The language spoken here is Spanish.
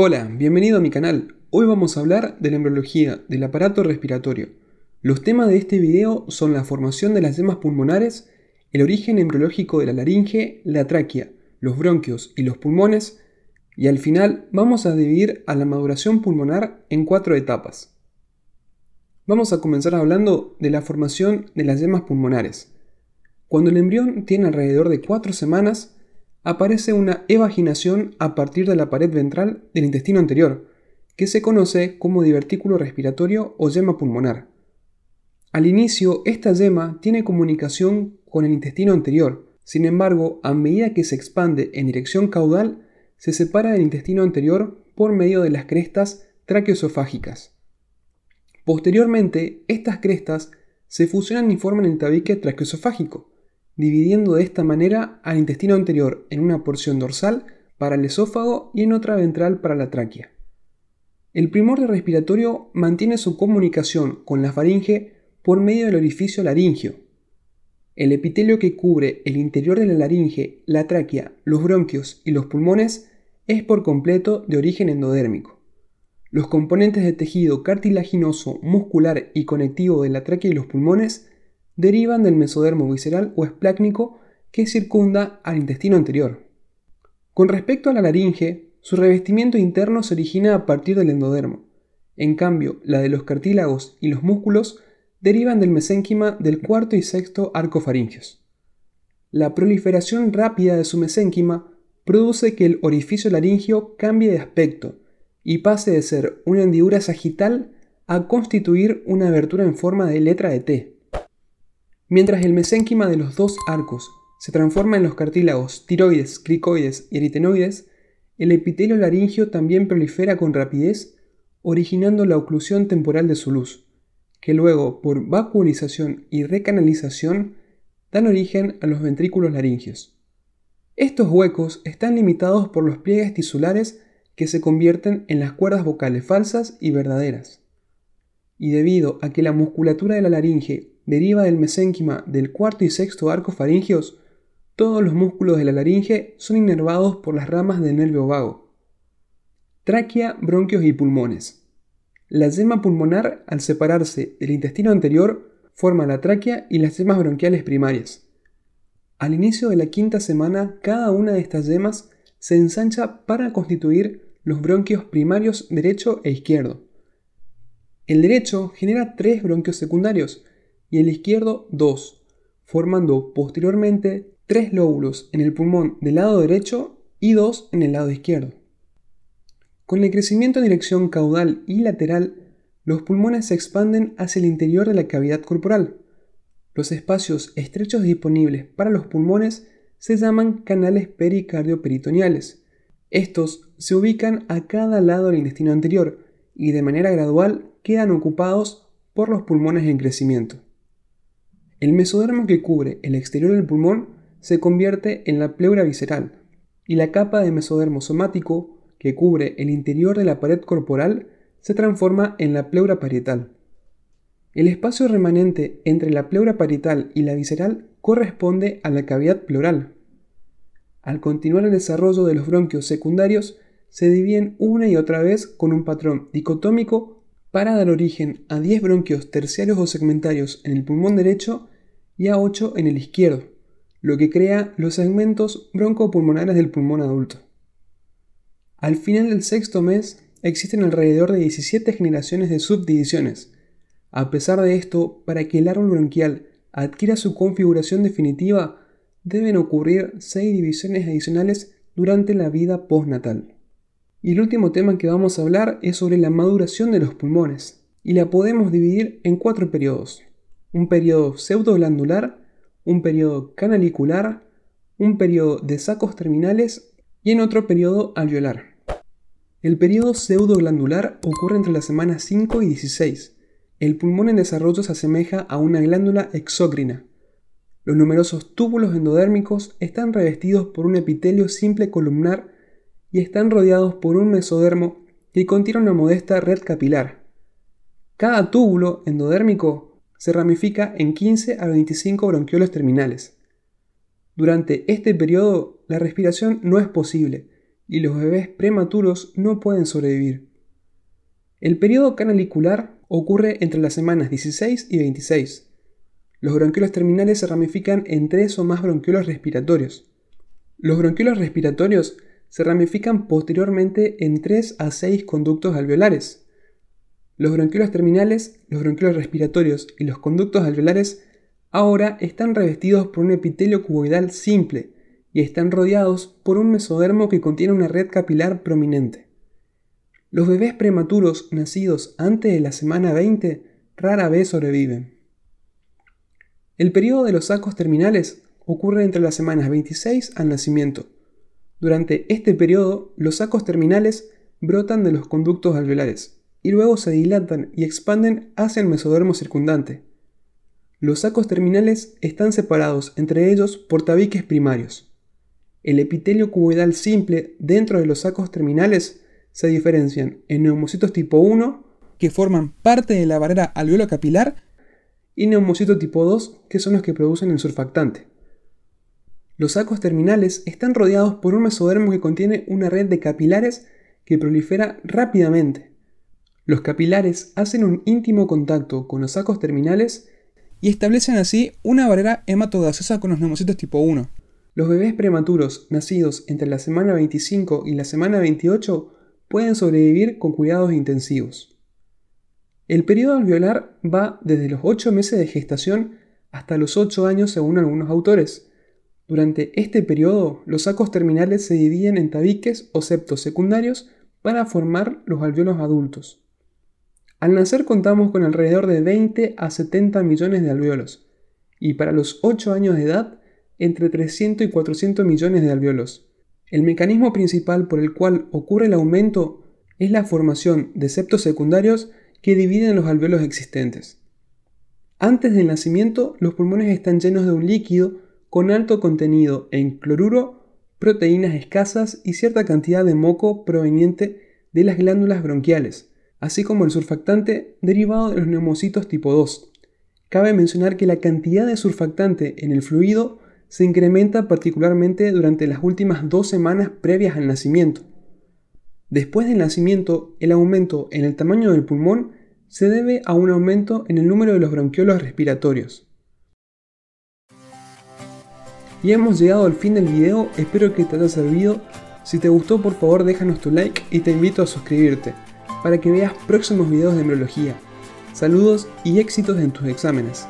Hola, bienvenido a mi canal. Hoy vamos a hablar de la embriología del aparato respiratorio. Los temas de este video son la formación de las yemas pulmonares, el origen embriológico de la laringe, la tráquea, los bronquios y los pulmones, y al final vamos a dividir a la maduración pulmonar en cuatro etapas. Vamos a comenzar hablando de la formación de las yemas pulmonares. Cuando el embrión tiene alrededor de cuatro semanas, aparece una evaginación a partir de la pared ventral del intestino anterior, que se conoce como divertículo respiratorio o yema pulmonar. Al inicio, esta yema tiene comunicación con el intestino anterior, sin embargo, a medida que se expande en dirección caudal, se separa del intestino anterior por medio de las crestas traqueosofágicas. Posteriormente, estas crestas se fusionan y forman el tabique traqueosofágico, dividiendo de esta manera al intestino anterior en una porción dorsal para el esófago y en otra ventral para la tráquea. El primordio respiratorio mantiene su comunicación con la faringe por medio del orificio laringio. El epitelio que cubre el interior de la laringe, la tráquea, los bronquios y los pulmones es por completo de origen endodérmico. Los componentes de tejido cartilaginoso, muscular y conectivo de la tráquea y los pulmones derivan del mesodermo visceral o esplácnico que circunda al intestino anterior. Con respecto a la laringe, su revestimiento interno se origina a partir del endodermo. En cambio, la de los cartílagos y los músculos derivan del mesénquima del cuarto y sexto arco faríngeos. La proliferación rápida de su mesénquima produce que el orificio laringio cambie de aspecto y pase de ser una hendidura sagital a constituir una abertura en forma de letra de T. Mientras el mesénquima de los dos arcos se transforma en los cartílagos tiroides, cricoides y eritenoides, el epitelio laringio también prolifera con rapidez, originando la oclusión temporal de su luz, que luego, por vacuolización y recanalización, dan origen a los ventrículos laringios. Estos huecos están limitados por los pliegues tisulares que se convierten en las cuerdas vocales falsas y verdaderas. Y debido a que la musculatura de la laringe deriva del mesénquima del cuarto y sexto arco faríngeos, todos los músculos de la laringe son inervados por las ramas del nervio vago. Tráquea, bronquios y pulmones. La yema pulmonar, al separarse del intestino anterior, forma la tráquea y las yemas bronquiales primarias. Al inicio de la quinta semana, cada una de estas yemas se ensancha para constituir los bronquios primarios derecho e izquierdo. El derecho genera tres bronquios secundarios, y el izquierdo 2, formando posteriormente tres lóbulos en el pulmón del lado derecho y dos en el lado izquierdo. Con el crecimiento en dirección caudal y lateral, los pulmones se expanden hacia el interior de la cavidad corporal. Los espacios estrechos disponibles para los pulmones se llaman canales pericardioperitoneales. Estos se ubican a cada lado del intestino anterior y de manera gradual quedan ocupados por los pulmones en crecimiento. El mesodermo que cubre el exterior del pulmón se convierte en la pleura visceral y la capa de mesodermo somático que cubre el interior de la pared corporal se transforma en la pleura parietal. El espacio remanente entre la pleura parietal y la visceral corresponde a la cavidad pleural. Al continuar el desarrollo de los bronquios secundarios, se dividen una y otra vez con un patrón dicotómico para dar origen a 10 bronquios terciarios o segmentarios en el pulmón derecho y a 8 en el izquierdo, lo que crea los segmentos broncopulmonares del pulmón adulto. Al final del sexto mes existen alrededor de 17 generaciones de subdivisiones. A pesar de esto, para que el árbol bronquial adquiera su configuración definitiva, deben ocurrir 6 divisiones adicionales durante la vida postnatal. Y el último tema que vamos a hablar es sobre la maduración de los pulmones, y la podemos dividir en cuatro periodos. Un periodo pseudoglandular, un periodo canalicular, un periodo de sacos terminales y en otro periodo alveolar. El periodo pseudoglandular ocurre entre las semanas 5 y 16. El pulmón en desarrollo se asemeja a una glándula exócrina. Los numerosos túbulos endodérmicos están revestidos por un epitelio simple columnar y están rodeados por un mesodermo que contiene una modesta red capilar. Cada túbulo endodérmico se ramifica en 15 a 25 bronquiolos terminales. Durante este periodo la respiración no es posible y los bebés prematuros no pueden sobrevivir. El periodo canalicular ocurre entre las semanas 16 y 26. Los bronquiolos terminales se ramifican en tres o más bronquiolos respiratorios. Los bronquiolos respiratorios se ramifican posteriormente en 3 a 6 conductos alveolares. Los bronquiolos terminales, los bronquiolos respiratorios y los conductos alveolares ahora están revestidos por un epitelio cuboidal simple y están rodeados por un mesodermo que contiene una red capilar prominente. Los bebés prematuros nacidos antes de la semana 20 rara vez sobreviven. El periodo de los sacos terminales ocurre entre las semanas 26 al nacimiento durante este periodo, los sacos terminales brotan de los conductos alveolares y luego se dilatan y expanden hacia el mesodermo circundante. Los sacos terminales están separados entre ellos por tabiques primarios. El epitelio cuboidal simple dentro de los sacos terminales se diferencian en neumocitos tipo 1, que forman parte de la barrera alveolo capilar, y neumocitos tipo 2, que son los que producen el surfactante. Los sacos terminales están rodeados por un mesodermo que contiene una red de capilares que prolifera rápidamente. Los capilares hacen un íntimo contacto con los sacos terminales y establecen así una barrera hematogaseosa con los neumocitos tipo 1. Los bebés prematuros nacidos entre la semana 25 y la semana 28 pueden sobrevivir con cuidados intensivos. El periodo alveolar va desde los 8 meses de gestación hasta los 8 años según algunos autores, durante este periodo, los sacos terminales se dividen en tabiques o septos secundarios para formar los alveolos adultos. Al nacer contamos con alrededor de 20 a 70 millones de alveolos, y para los 8 años de edad, entre 300 y 400 millones de alveolos. El mecanismo principal por el cual ocurre el aumento es la formación de septos secundarios que dividen los alveolos existentes. Antes del nacimiento, los pulmones están llenos de un líquido con alto contenido en cloruro, proteínas escasas y cierta cantidad de moco proveniente de las glándulas bronquiales, así como el surfactante derivado de los neumocitos tipo 2. Cabe mencionar que la cantidad de surfactante en el fluido se incrementa particularmente durante las últimas dos semanas previas al nacimiento. Después del nacimiento, el aumento en el tamaño del pulmón se debe a un aumento en el número de los bronquiolos respiratorios. Y hemos llegado al fin del video, espero que te haya servido. Si te gustó por favor déjanos tu like y te invito a suscribirte para que veas próximos videos de embriología. Saludos y éxitos en tus exámenes.